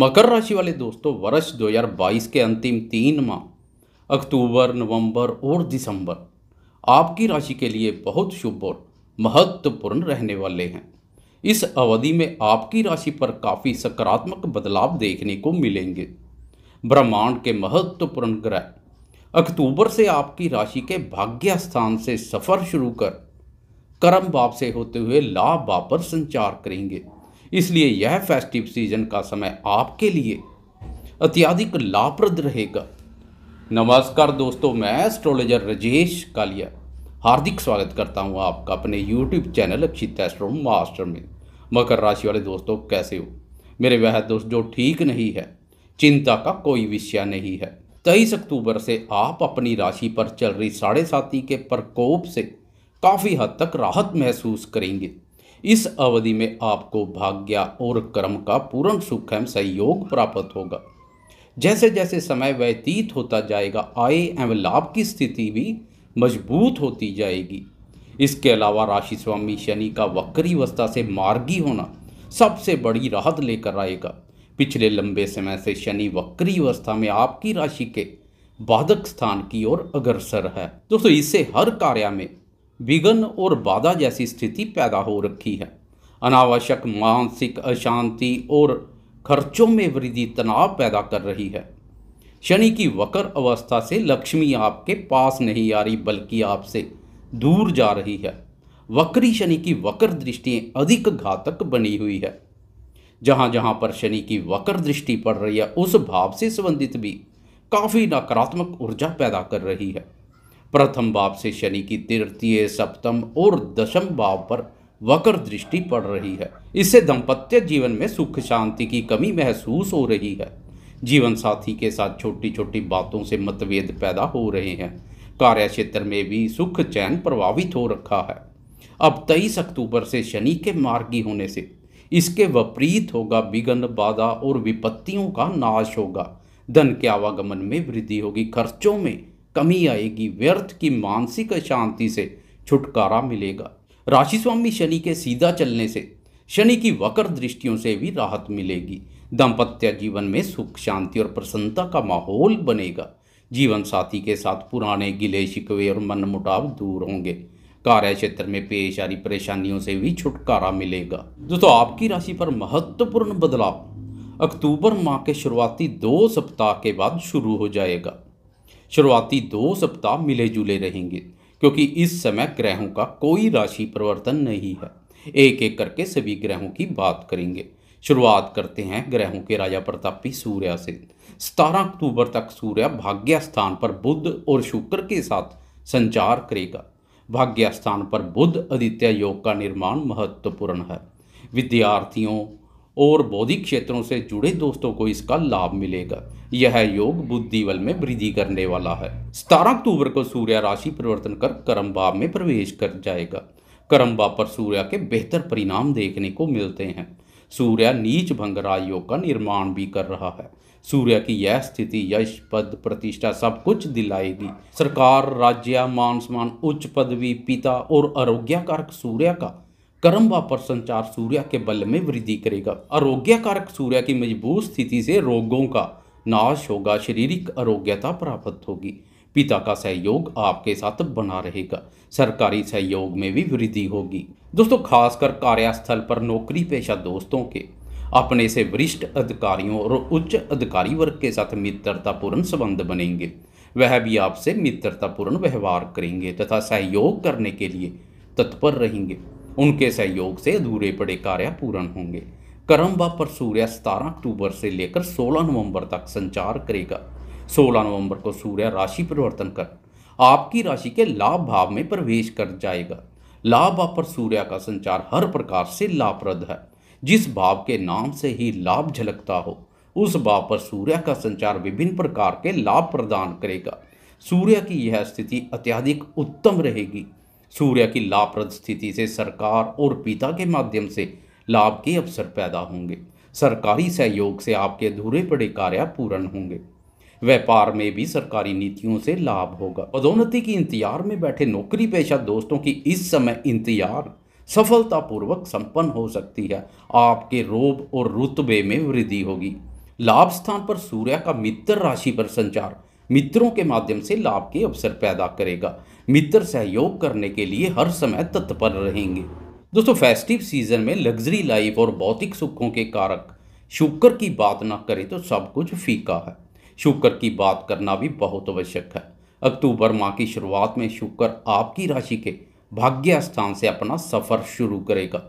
मकर राशि वाले दोस्तों वर्ष 2022 के अंतिम तीन माह अक्टूबर नवंबर और दिसंबर आपकी राशि के लिए बहुत शुभ और महत्वपूर्ण रहने वाले हैं इस अवधि में आपकी राशि पर काफ़ी सकारात्मक बदलाव देखने को मिलेंगे ब्रह्मांड के महत्वपूर्ण ग्रह अक्टूबर से आपकी राशि के भाग्य स्थान से सफर शुरू कर कर्म बाप से होते हुए लाभ बाप पर संचार करेंगे इसलिए यह फेस्टिव सीजन का समय आपके लिए अत्याधिक लाभप्रद रहेगा नमस्कार दोस्तों मैं एस्ट्रोलॉजर राजेश कालिया हार्दिक स्वागत करता हूं आपका अपने YouTube channel Akshit astro master में मकर राशि वाले दोस्तों कैसे हो मेरे वह दोस्त जो ठीक नहीं है चिंता का कोई विषय नहीं है तेईस अक्टूबर से आप अपनी राशि पर चल रही साढ़े साथी के प्रकोप से काफ़ी हद तक राहत महसूस करेंगे इस अवधि में आपको भाग्य और कर्म का पूर्ण सुख एवं सहयोग प्राप्त होगा जैसे जैसे समय व्यतीत होता जाएगा आय एवं लाभ की स्थिति भी मजबूत होती जाएगी इसके अलावा राशि स्वामी शनि का वक्री अवस्था से मार्गी होना सबसे बड़ी राहत लेकर आएगा पिछले लंबे समय से शनि वक्री अवस्था में आपकी राशि के बाधक स्थान की ओर अग्रसर है दोस्तों इससे हर कार्य में विघन और बाधा जैसी स्थिति पैदा हो रखी है अनावश्यक मानसिक अशांति और खर्चों में वृद्धि तनाव पैदा कर रही है शनि की वक्र अवस्था से लक्ष्मी आपके पास नहीं आ रही बल्कि आपसे दूर जा रही है वक्री शनि की वक्र दृष्टि अधिक घातक बनी हुई है जहाँ जहाँ पर शनि की वक्र दृष्टि पड़ रही है उस भाव से संबंधित भी काफ़ी नकारात्मक ऊर्जा पैदा कर रही है प्रथम भाव से शनि की तृतीय सप्तम और दशम भाव पर वक्र दृष्टि पड़ रही है इससे दंपत्य जीवन में सुख शांति की कमी महसूस हो रही है जीवन साथी के साथ छोटी छोटी बातों से मतभेद पैदा हो रहे हैं कार्य क्षेत्र में भी सुख चैन प्रभावित हो रखा है अब तेईस अक्टूबर से शनि के मार्गी होने से इसके विपरीत होगा विघन बाधा और विपत्तियों का नाश होगा धन के आवागमन में वृद्धि होगी खर्चों में कमी आएगी व्यर्थ की मानसिक अशांति से छुटकारा मिलेगा राशि स्वामी शनि के सीधा चलने से शनि की वक्र दृष्टियों से भी राहत मिलेगी दाम्पत्य जीवन में सुख शांति और प्रसन्नता का माहौल बनेगा जीवन साथी के साथ पुराने गिले शिकवे और मन मुटाव दूर होंगे कार्य क्षेत्र में पेश आ रही परेशानियों से भी छुटकारा मिलेगा दोस्तों आपकी राशि पर महत्वपूर्ण बदलाव अक्टूबर माह के शुरुआती दो सप्ताह के बाद शुरू हो जाएगा शुरुआती दो सप्ताह मिले जुले रहेंगे क्योंकि इस समय ग्रहों का कोई राशि परिवर्तन नहीं है एक एक करके सभी ग्रहों की बात करेंगे शुरुआत करते हैं ग्रहों के राजा प्रतापी सूर्य से सतारह अक्टूबर तक सूर्य भाग्य स्थान पर बुद्ध और शुक्र के साथ संचार करेगा भाग्य स्थान पर बुद्ध आदित्य योग का निर्माण महत्वपूर्ण है विद्यार्थियों और बौद्धिक क्षेत्रों से जुड़े दोस्तों को इसका लाभ मिलेगा यह योग बुद्धि बल में वृद्धि करने वाला है सतारह अक्टूबर को सूर्य राशि परिवर्तन कर कर्म भाव में प्रवेश कर जाएगा कर्म भाव पर सूर्य के बेहतर परिणाम देखने को मिलते हैं सूर्य नीच भंग योग का निर्माण भी कर रहा है सूर्य की यह स्थिति यश पद प्रतिष्ठा सब कुछ दिलाएगी सरकार राज्य मान सम्मान उच्च पदवी पिता और आरोग्यकारक सूर्य का कर्म व प्रसंचार सूर्य के बल में वृद्धि करेगा आरोग्य कारक सूर्य की मजबूत स्थिति से रोगों का नाश होगा शारीरिक आरोग्यता प्राप्त होगी पिता का सहयोग आपके साथ बना रहेगा सरकारी सहयोग में भी वृद्धि होगी दोस्तों खासकर कार्यस्थल पर नौकरी पेशा दोस्तों के अपने से वरिष्ठ अधिकारियों और उच्च अधिकारी वर्ग के साथ मित्रतापूर्ण संबंध बनेंगे वह भी आपसे मित्रतापूर्ण व्यवहार करेंगे तथा सहयोग करने के लिए तत्पर रहेंगे उनके सहयोग से अधूरे पड़े कार्य पूर्ण होंगे करम व सूर्य सतारह अक्टूबर से लेकर 16 नवंबर तक संचार करेगा 16 नवंबर को सूर्य राशि परिवर्तन कर आपकी राशि के लाभ भाव में प्रवेश कर जाएगा लाभ व सूर्य का संचार हर प्रकार से लाभप्रद है जिस भाव के नाम से ही लाभ झलकता हो उस भाव पर सूर्य का संचार विभिन्न प्रकार के लाभ प्रदान करेगा सूर्य की यह स्थिति अत्यधिक उत्तम रहेगी सूर्य की लाभप्रद स्थिति से सरकार और पिता के माध्यम से लाभ के अवसर पैदा होंगे सरकारी सहयोग से आपके अधूरे पड़े कार्य पूर्ण होंगे व्यापार में भी सरकारी नीतियों से लाभ होगा पदोन्नति की इंतजार में बैठे नौकरी पेशा दोस्तों की इस समय इंतजार सफलतापूर्वक संपन्न हो सकती है आपके रोब और रुतबे में वृद्धि होगी लाभ स्थान पर सूर्य का मित्र राशि पर संचार मित्रों के माध्यम से लाभ के अवसर पैदा करेगा मित्र सहयोग करने के लिए हर समय तत्पर रहेंगे दोस्तों फेस्टिव सीजन में लग्जरी लाइफ और भौतिक सुखों के कारक शुक्र की बात ना करें तो सब कुछ फीका है शुक्र की बात करना भी बहुत आवश्यक है अक्टूबर माह की शुरुआत में शुक्र आपकी राशि के भाग्य स्थान से अपना सफर शुरू करेगा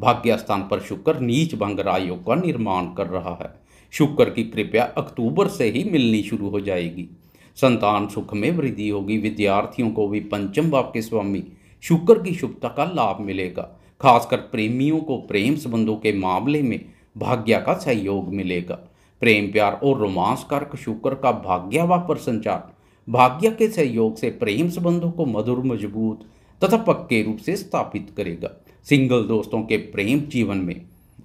भाग्य स्थान पर शुक्र नीच भंग रायोग का निर्माण कर रहा है शुक्र की कृपया अक्टूबर से ही मिलनी शुरू हो जाएगी संतान सुख में वृद्धि होगी विद्यार्थियों को भी पंचम भाव के स्वामी शुक्र की शुभता का लाभ मिलेगा खासकर प्रेमियों को प्रेम संबंधों के मामले में भाग्य का सहयोग मिलेगा प्रेम प्यार और रोमांस कारक शुक्र का भाग्य व प्रसंचार भाग्य के सहयोग से प्रेम संबंधों को मधुर मजबूत तथा पक्के रूप से स्थापित करेगा सिंगल दोस्तों के प्रेम जीवन में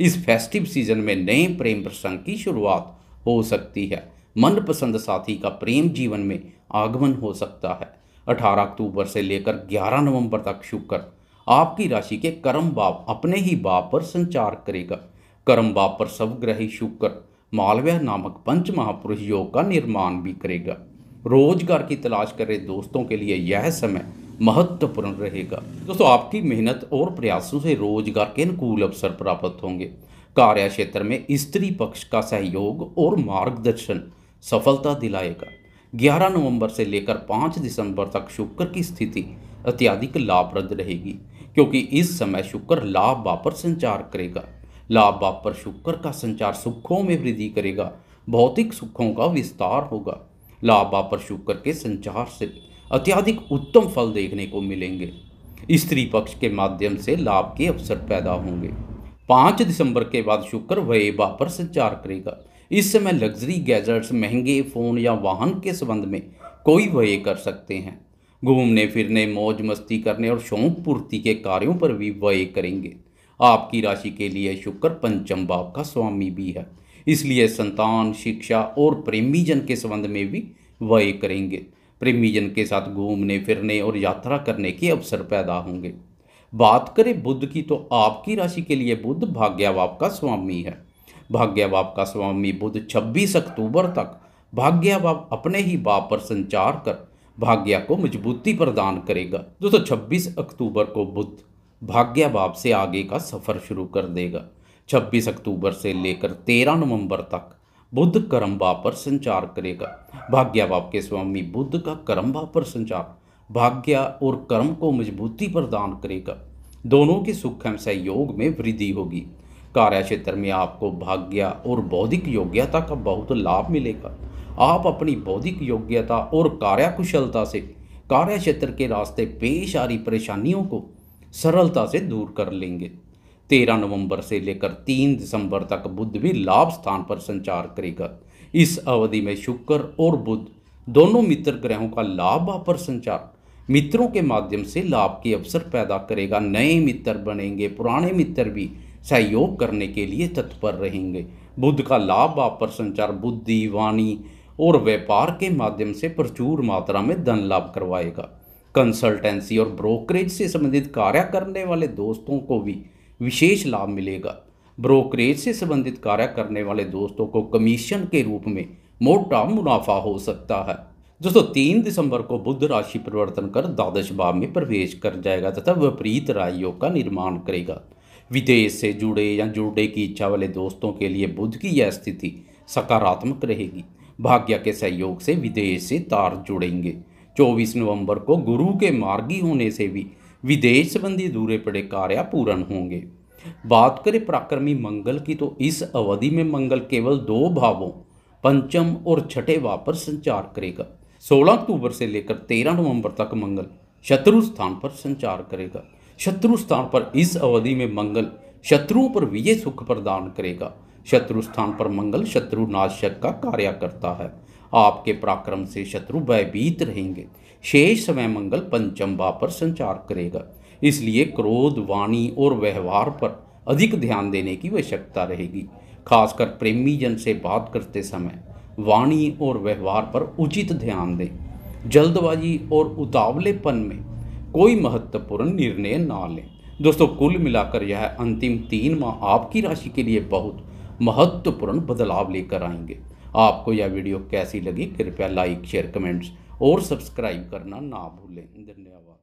इस फेस्टिव सीजन में नए प्रेम प्रसंग की शुरुआत हो सकती है मनपसंद साथी का प्रेम जीवन में आगमन हो सकता है 18 अक्टूबर से लेकर 11 नवंबर तक शुक्र आपकी राशि के कर्म बाप अपने ही बाप पर संचार करेगा कर्म बाप पर सवग्रही शुक्र मालव्य नामक पंच महापुरुष योग का निर्माण भी करेगा रोजगार की तलाश कर रहे दोस्तों के लिए यह समय महत्वपूर्ण रहेगा दोस्तों आपकी मेहनत और प्रयासों से रोजगार के अनुकूल अवसर प्राप्त होंगे कार्य क्षेत्र में स्त्री पक्ष का सहयोग और मार्गदर्शन सफलता दिलाएगा 11 नवंबर से लेकर 5 दिसंबर तक शुक्र की स्थिति अत्यधिक लाभप्रद रहेगी क्योंकि इस समय शुक्र लाभ वापर संचार करेगा लाभ वापर शुक्र का संचार सुखों में वृद्धि करेगा भौतिक सुखों का विस्तार होगा लाभ वापर शुक्र के संचार से अत्यधिक उत्तम फल देखने को मिलेंगे स्त्री पक्ष के माध्यम से लाभ के अवसर पैदा होंगे पाँच दिसंबर के बाद शुक्र वह वापर संचार करेगा इस समय लग्जरी गैजेट्स महंगे फ़ोन या वाहन के संबंध में कोई व्यय कर सकते हैं घूमने फिरने मौज मस्ती करने और शौक पूर्ति के कार्यों पर भी व्यय करेंगे आपकी राशि के लिए शुक्र पंचम भाव का स्वामी भी है इसलिए संतान शिक्षा और प्रेमीजन के संबंध में भी व्यय करेंगे प्रेमीजन के साथ घूमने फिरने और यात्रा करने के अवसर पैदा होंगे बात करें बुद्ध की तो आपकी राशि के लिए बुद्ध भाग्यवाप का स्वामी है भाग्य बाप का स्वामी बुद्ध 26 अक्टूबर तक भाग्य बाप अपने ही बाप पर संचार कर भाग्या को मजबूती प्रदान करेगा दोस्तों तो छब्बीस अक्टूबर को बुद्ध भाग्य बाप से आगे का सफ़र शुरू कर देगा 26 अक्टूबर से लेकर 13 नवंबर तक बुद्ध करम्बा पर संचार करेगा भाग्य बाप के स्वामी बुद्ध का करम्बा पर संचार भाग्या और कर्म को मजबूती प्रदान करेगा दोनों के सुख एवं सहयोग में वृद्धि होगी कार्य क्षेत्र में आपको भाग्य और बौद्धिक योग्यता का बहुत लाभ मिलेगा आप अपनी बौद्धिक योग्यता और कार्यकुशलता से कार्य क्षेत्र के रास्ते पेश आ रही परेशानियों को सरलता से दूर कर लेंगे तेरह नवंबर से लेकर तीन दिसंबर तक बुद्ध भी लाभ स्थान पर संचार करेगा इस अवधि में शुक्र और बुद्ध दोनों मित्र ग्रहों का लाभ पर संचार मित्रों के माध्यम से लाभ के अवसर पैदा करेगा नए मित्र बनेंगे पुराने मित्र भी सहयोग करने के लिए तत्पर रहेंगे बुद्ध का लाभ आप पर संचार बुद्धि वाणी और व्यापार के माध्यम से प्रचुर मात्रा में धन लाभ करवाएगा कंसल्टेंसी और ब्रोकरेज से संबंधित कार्य करने वाले दोस्तों को भी विशेष लाभ मिलेगा ब्रोकरेज से संबंधित कार्य करने वाले दोस्तों को कमीशन के रूप में मोटा मुनाफा हो सकता है दोस्तों तीन दिसंबर को बुद्ध राशि परिवर्तन कर द्वादश भाव में प्रवेश कर जाएगा तथा विपरीत रायों का निर्माण करेगा विदेश से जुड़े या जुड़ने की इच्छा वाले दोस्तों के लिए बुध की यह स्थिति सकारात्मक रहेगी भाग्य के सहयोग से विदेश से तार जुड़ेंगे 24 नवंबर को गुरु के मार्गी होने से भी विदेश संबंधी दूरे पड़े कार्य पूर्ण होंगे बात करें पराक्रमी मंगल की तो इस अवधि में मंगल केवल दो भावों पंचम और छठे भाव पर संचार करेगा 16 अक्टूबर से लेकर 13 नवंबर तक मंगल शत्रु स्थान पर संचार करेगा शत्रु स्थान पर इस अवधि में मंगल शत्रुओं पर विजय सुख प्रदान करेगा शत्रु स्थान पर मंगल शत्रु नाशक का कार्य करता है आपके पराक्रम से शत्रु भयभीत रहेंगे शेष समय मंगल पंचम भाव पर संचार करेगा इसलिए क्रोध वाणी और व्यवहार पर अधिक ध्यान देने की आवश्यकता रहेगी खासकर प्रेमी जन से बात करते समय वाणी और व्यवहार पर उचित ध्यान दें जल्दबाजी और उतावलेपन में कोई महत्वपूर्ण निर्णय ना लें दोस्तों कुल मिलाकर यह अंतिम तीन माह आपकी राशि के लिए बहुत महत्वपूर्ण बदलाव लेकर आएंगे आपको यह वीडियो कैसी लगी कृपया लाइक शेयर कमेंट्स और सब्सक्राइब करना ना भूलें धन्यवाद